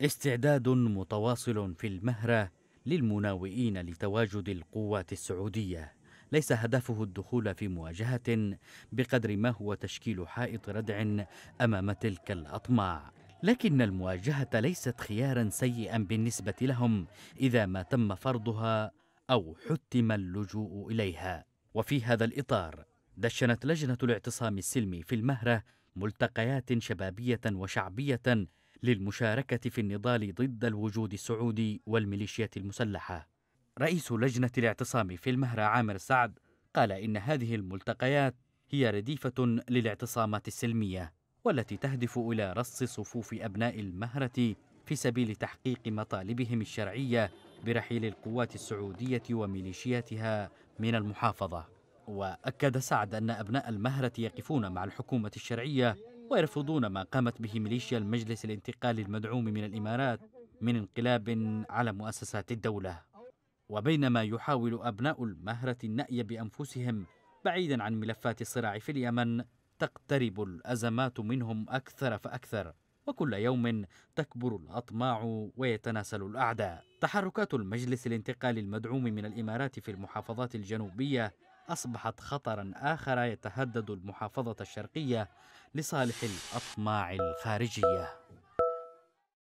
استعداد متواصل في المهرة للمناوئين لتواجد القوات السعودية ليس هدفه الدخول في مواجهة بقدر ما هو تشكيل حائط ردع أمام تلك الأطماع لكن المواجهة ليست خيارا سيئا بالنسبة لهم إذا ما تم فرضها أو حتم اللجوء إليها وفي هذا الإطار دشنت لجنة الاعتصام السلمي في المهرة ملتقيات شبابية وشعبية للمشاركة في النضال ضد الوجود السعودي والميليشيات المسلحة رئيس لجنة الاعتصام في المهرة عامر سعد قال إن هذه الملتقيات هي رديفة للاعتصامات السلمية والتي تهدف إلى رص صفوف أبناء المهرة في سبيل تحقيق مطالبهم الشرعية برحيل القوات السعودية وميليشياتها من المحافظة وأكد سعد أن أبناء المهرة يقفون مع الحكومة الشرعية ويرفضون ما قامت به ميليشيا المجلس الانتقالي المدعوم من الإمارات من انقلاب على مؤسسات الدولة وبينما يحاول أبناء المهرة النأي بأنفسهم بعيدا عن ملفات الصراع في اليمن تقترب الأزمات منهم أكثر فأكثر وكل يوم تكبر الأطماع ويتناسل الأعداء تحركات المجلس الانتقالي المدعوم من الإمارات في المحافظات الجنوبية أصبحت خطرا آخر يتهدد المحافظة الشرقية لصالح الأطماع الخارجية